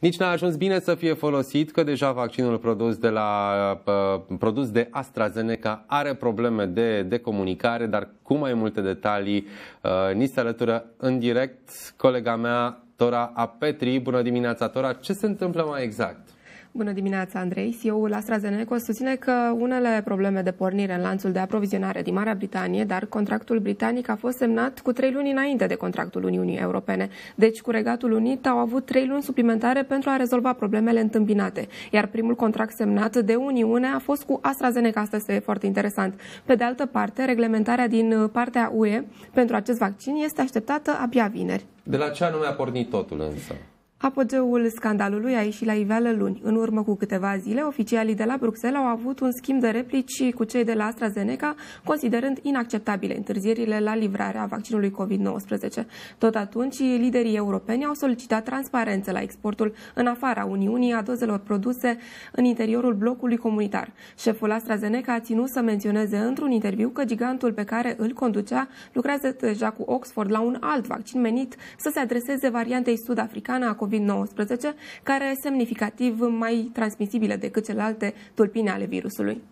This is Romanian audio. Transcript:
Nici n-a ajuns bine să fie folosit, că deja vaccinul produs de, la, produs de AstraZeneca are probleme de, de comunicare, dar cu mai multe detalii uh, ni se alătură în direct colega mea, Tora Apetri. Bună dimineața, Tora! Ce se întâmplă mai exact? Bună dimineața, Andrei. CEO-ul AstraZeneca susține că unele probleme de pornire în lanțul de aprovizionare din Marea Britanie, dar contractul britanic a fost semnat cu trei luni înainte de contractul Uniunii Europene. Deci, cu Regatul Unit au avut trei luni suplimentare pentru a rezolva problemele întâmpinate, iar primul contract semnat de Uniune a fost cu AstraZeneca. Asta este foarte interesant. Pe de altă parte, reglementarea din partea UE pentru acest vaccin este așteptată abia vineri. De la ce anume a pornit totul însă? Apogeul scandalului a ieșit la iveală luni. În urmă cu câteva zile, oficialii de la Bruxelles au avut un schimb de replici cu cei de la AstraZeneca, considerând inacceptabile întârzierile la livrarea vaccinului COVID-19. Tot atunci, liderii europeni au solicitat transparență la exportul în afara Uniunii a dozelor produse în interiorul blocului comunitar. Șeful AstraZeneca a ținut să menționeze într-un interviu că gigantul pe care îl conducea lucrează deja cu Oxford la un alt vaccin menit să se adreseze variantei sud-africană a COVID-19. COVID-19, care semnificativ mai transmisibile decât celelalte tulpine ale virusului.